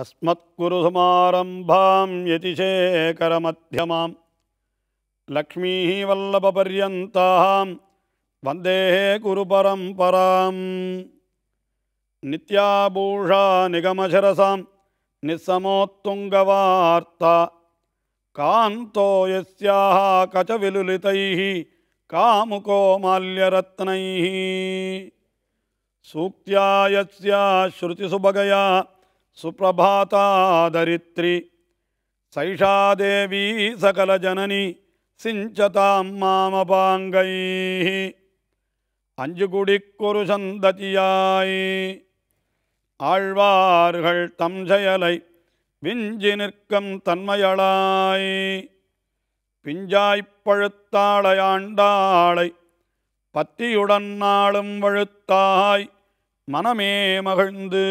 अस्मत्कुरुसमारम्भां यतिशेखरमध्यमां लक्ष्मीः वल्लभपर्यन्तां वन्दे गुरुपरम्परां नित्याभूषा निगमशरसां निस्समोत्तुङ्गवार्ता कान्तो यस्याः कचविलुलितैः कामुको माल्यरत्नैः सूक्त्या यस्या श्रुतिसुभगया சுப்பிரபாதாதரித்ரி சைஷாதேவி தேவி சகலஜனனி சிஞ்சதாம் மாமபாங்கை அஞ்சு குடிக்கொரு சந்ததியாய் ஆழ்வார்கள் தம் செயலை விஞ்சி நிற்கும் தன்மையளாய் பிஞ்சாய்ப்பழுத்தாளையாண்டாளை பத்தியுடன் நாளும் வழுத்தாய் மனமே மகிழ்ந்து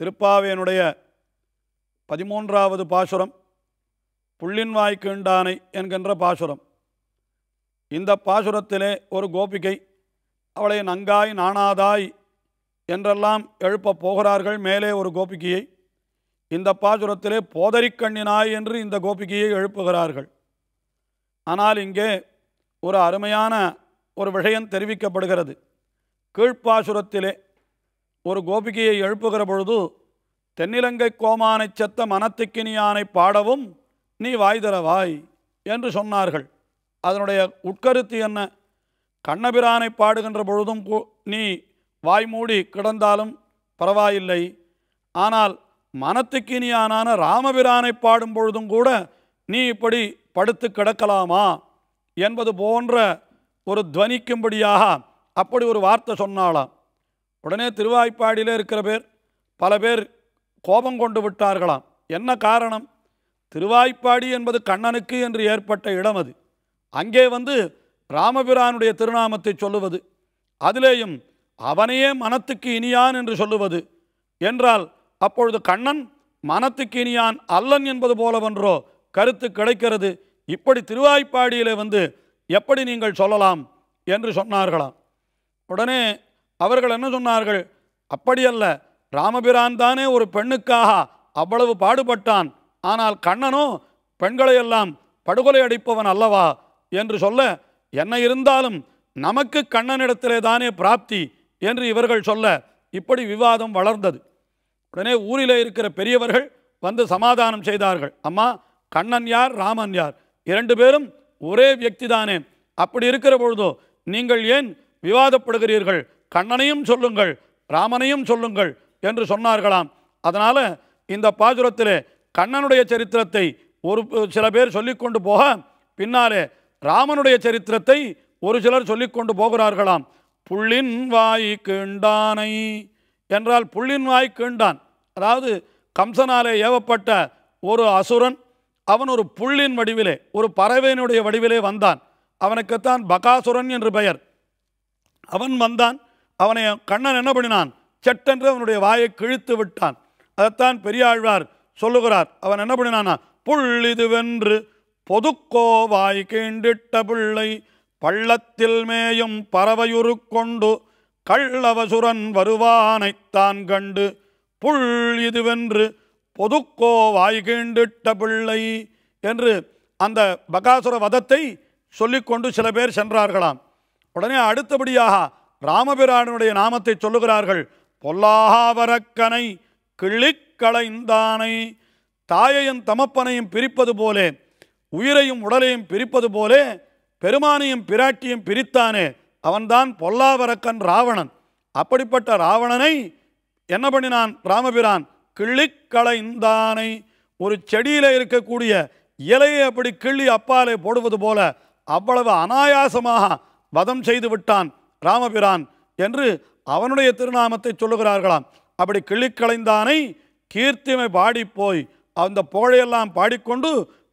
திருப்பாவேனுடைய பதிமூன்றாவது பாசுரம் புள்ளின் வாய்க்குண்டானை என்கின்ற பாசுரம் இந்த பாசுரத்திலே ஒரு கோபிகை அவளை நங்காய் நாணாதாய் என்றெல்லாம் எழுப்பப் போகிறார்கள் மேலே ஒரு கோபிகையை இந்த பாசுரத்திலே போதரிக்கண்ணினாய் என்று இந்த கோபிகையை எழுப்புகிறார்கள் ஆனால் இங்கே ஒரு அருமையான ஒரு விஷயம் தெரிவிக்கப்படுகிறது கீழ்ப்பாசுரத்திலே ஒரு கோபிகையை எழுப்புகிற பொழுது தென்னிலங்கை கோமானை செத்த மனத்துக்கினியானை பாடவும் நீ வாய்தரவாய் என்று சொன்னார்கள் அதனுடைய உட்கருத்து என்ன கண்ணபிரானை பாடுகின்ற பொழுதும் நீ வாய் மூடி கிடந்தாலும் பரவாயில்லை ஆனால் மனத்துக்கினியானான ராமபிரானை பாடும் பொழுதும் கூட நீ இப்படி படுத்து கிடக்கலாமா என்பது போன்ற ஒரு துவனிக்கும்படியாக அப்படி ஒரு வார்த்தை சொன்னாலாம் உடனே திருவாய்ப்பாடியில் இருக்கிற பேர் பல பேர் கோபம் கொண்டு விட்டார்களாம் என்ன காரணம் திருவாய்ப்பாடி என்பது கண்ணனுக்கு என்று ஏற்பட்ட இடம் அது அங்கே வந்து ராமபிரானுடைய திருநாமத்தை சொல்லுவது அதிலேயும் அவனையே மனத்துக்கு இனியான் என்று சொல்லுவது என்றால் அப்பொழுது கண்ணன் மனத்துக்கு இனியான் அல்லன் என்பது போலவென்றோ கருத்து கிடைக்கிறது இப்படி திருவாய்ப்பாடியிலே வந்து எப்படி நீங்கள் சொல்லலாம் என்று சொன்னார்களாம் உடனே அவர்கள் என்ன சொன்னார்கள் அப்படியல்ல ராமபிரான் தானே ஒரு பெண்ணுக்காக அவ்வளவு பாடுபட்டான் ஆனால் கண்ணனோ பெண்களையெல்லாம் படுகொலை அடிப்பவன் அல்லவா என்று சொல்ல என்ன இருந்தாலும் நமக்கு கண்ணனிடத்திலே தானே பிராப்தி என்று இவர்கள் சொல்ல இப்படி விவாதம் வளர்ந்தது உடனே ஊரில் இருக்கிற பெரியவர்கள் வந்து சமாதானம் செய்தார்கள் அம்மா கண்ணன் யார் ராமன் யார் இரண்டு பேரும் ஒரே வியக்தி தானே அப்படி இருக்கிற பொழுதோ நீங்கள் ஏன் விவாதப்படுகிறீர்கள் கண்ணனையும் சொல்லுங்கள் ராமனையும் சொல்லுங்கள் என்று சொன்னார்களாம் அதனால் இந்த பாசுரத்திலே கண்ணனுடைய சரித்திரத்தை ஒரு சில பேர் சொல்லிக்கொண்டு போக பின்னாலே ராமனுடைய சரித்திரத்தை ஒரு சிலர் சொல்லிக்கொண்டு போகிறார்களாம் புள்ளின் வாய் கீண்டானை என்றால் புள்ளின் வாய் கீண்டான் அதாவது கம்சனாலே ஏவப்பட்ட ஒரு அசுரன் அவன் ஒரு புள்ளின் வடிவிலே ஒரு பறவையினுடைய வடிவிலே வந்தான் அவனுக்குத்தான் பகாசுரன் என்று பெயர் அவன் வந்தான் அவனை கண்ணன் என்ன பண்ணினான் செட்டென்று அவனுடைய வாயை கிழித்து விட்டான் அதைத்தான் பெரியாழ்வார் சொல்லுகிறார் அவன் என்ன பண்ணினானா புள் இதுவென்று வாய் கேண்டிட்ட பிள்ளை பள்ளத்தில் மேயும் பறவையுரு கொண்டு கள்ளவசுரன் வருவானைத்தான் கண்டு புள் இதுவென்று பொதுக்கோ வாய்கீண்டிட்ட பிள்ளை என்று அந்த பகாசுர வதத்தை சொல்லிக்கொண்டு சில பேர் சென்றார்களாம் உடனே அடுத்தபடியாக ராமபிரானுடைய நாமத்தை சொல்லுகிறார்கள் பொல்லாகாவரக்கனை கிள்ளிக்களைந்தானை தாயையும் தமப்பனையும் பிரிப்பது போலே உயிரையும் உடலையும் பிரிப்பது போலே பெருமானையும் பிராட்டியும் பிரித்தானே அவன்தான் பொல்லாவரக்கன் ராவணன் அப்படிப்பட்ட ராவணனை என்ன பண்ணினான் ராமபிரான் கிள்ளிக்களைந்தானை ஒரு செடியில் இருக்கக்கூடிய இலையை அப்படி கிள்ளி அப்பாலே போடுவது போல அவ்வளவு அனாயாசமாக வதம் செய்து விட்டான் ராமபிரான் என்று அவனுடைய திருநாமத்தை சொல்லுகிறார்களாம் அப்படி கிள்ளிக்களைந்தானை கீர்த்திமை பாடிப்போய் அந்த புகழையெல்லாம் பாடிக்கொண்டு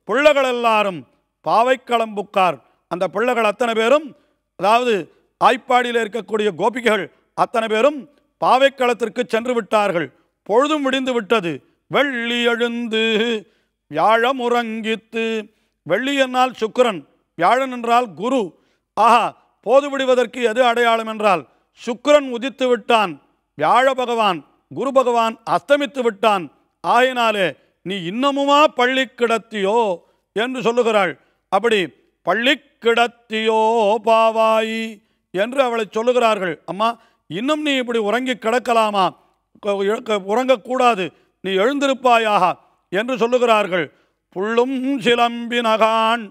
பிள்ளைகள் எல்லாரும் பாவைக்களம்புக்கார் அந்த பிள்ளைகள் அத்தனை பேரும் அதாவது ஆய்ப்பாடியில் இருக்கக்கூடிய கோபிகைகள் அத்தனை பேரும் பாவைக்களத்திற்கு சென்று விட்டார்கள் பொழுது முடிந்து விட்டது வெள்ளி எழுந்து வியாழம் உறங்கித்து வெள்ளி என்னால் சுக்கரன் வியாழன் என்றால் குரு ஆஹா போது விடுவதற்கு எது அடையாளம் என்றால் சுக்கரன் உதித்து விட்டான் வியாழ பகவான் குரு பகவான் அஸ்தமித்து விட்டான் ஆயினாலே நீ இன்னமுமா பள்ளி கிடத்தியோ என்று சொல்லுகிறாள் அப்படி பள்ளி கிடத்தியோ பாவாயி என்று அவளை சொல்லுகிறார்கள் அம்மா இன்னும் நீ இப்படி உறங்கி கிடக்கலாமா உறங்கக்கூடாது நீ எழுந்திருப்பாயாக என்று சொல்லுகிறார்கள் புள்ளும் சிலம்பினகான்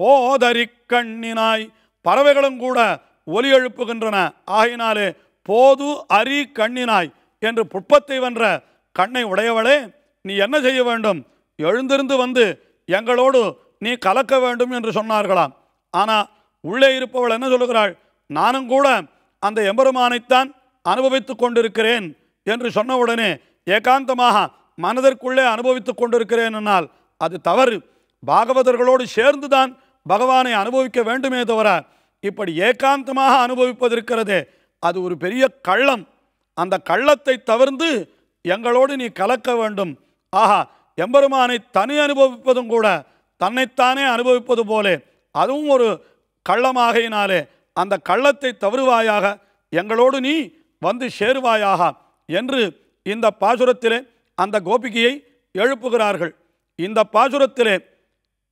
போதரி கண்ணினாய் பறவைகளும் கூட ஒலி எழுப்புகின்றன ஆகினாலே போது அரி கண்ணினாய் என்று புட்பத்தை வென்ற கண்ணை உடையவளே நீ என்ன செய்ய வேண்டும் எழுந்திருந்து வந்து எங்களோடு நீ கலக்க வேண்டும் என்று சொன்னார்களாம் ஆனால் உள்ளே இருப்பவள் என்ன சொல்லுகிறாள் நானும் கூட அந்த எம்பெருமானைத்தான் அனுபவித்து கொண்டிருக்கிறேன் என்று சொன்னவுடனே ஏகாந்தமாக மனதிற்குள்ளே அனுபவித்து கொண்டிருக்கிறேன் என்னால் அது தவறு பாகவதர்களோடு சேர்ந்துதான் பகவானை அனுபவிக்க வேண்டுமே தவிர இப்படி ஏகாந்தமாக அனுபவிப்பதற்கிறதே அது ஒரு பெரிய கள்ளம் அந்த கள்ளத்தை தவிர்ந்து எங்களோடு நீ கலக்க வேண்டும் ஆஹா எம்பெருமானை தனி அனுபவிப்பதும் கூட தன்னைத்தானே அனுபவிப்பது போலே அதுவும் ஒரு கள்ளமாகையினாலே அந்த கள்ளத்தை தவறுவாயாக எங்களோடு நீ வந்து சேருவாயாகா என்று இந்த பாசுரத்திலே அந்த கோபிகையை எழுப்புகிறார்கள் இந்த பாசுரத்திலே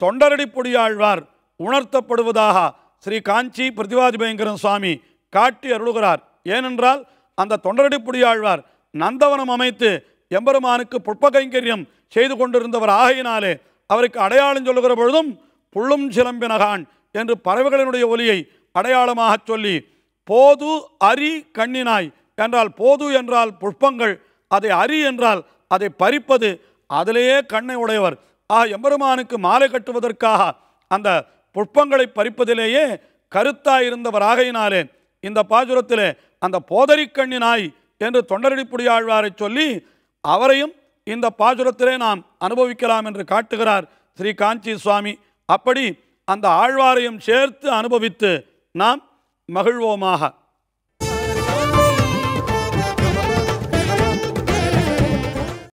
தொண்டரடி பொடியாழ்வார் உணர்த்தப்படுவதாக ஸ்ரீ காஞ்சி பிரதிவாதிபயங்கரன் சுவாமி காட்டி அருளுகிறார் ஏனென்றால் அந்த தொண்டரடி பொடியாழ்வார் நந்தவனம் அமைத்து எம்பெருமானுக்கு புட்பகைங்கரியம் செய்து கொண்டிருந்தவர் ஆகையினாலே அவருக்கு அடையாளம் சொல்லுகிற பொழுதும் புள்ளும் சிலம்பினகான் என்று பறவைகளினுடைய ஒலியை அடையாளமாக சொல்லி போது அரி கண்ணினாய் என்றால் போது என்றால் புஷ்பங்கள் அதை அறி என்றால் அதை பறிப்பது அதிலேயே கண்ணை உடையவர் ஆ எம்பெருமானுக்கு மாலை கட்டுவதற்காக அந்த புஷ்பங்களை பறிப்பதிலேயே கருத்தாயிருந்தவராகையினாலே இந்த பாசுரத்திலே அந்த போதறிக்கண்ணி நாய் என்று தொண்டரடிப்புடியாழ்வாரை சொல்லி அவரையும் இந்த பாசுரத்திலே நாம் அனுபவிக்கலாம் என்று காட்டுகிறார் ஸ்ரீ காஞ்சி சுவாமி அப்படி அந்த ஆழ்வாரையும் சேர்த்து அனுபவித்து நாம் மகிழ்வோமாக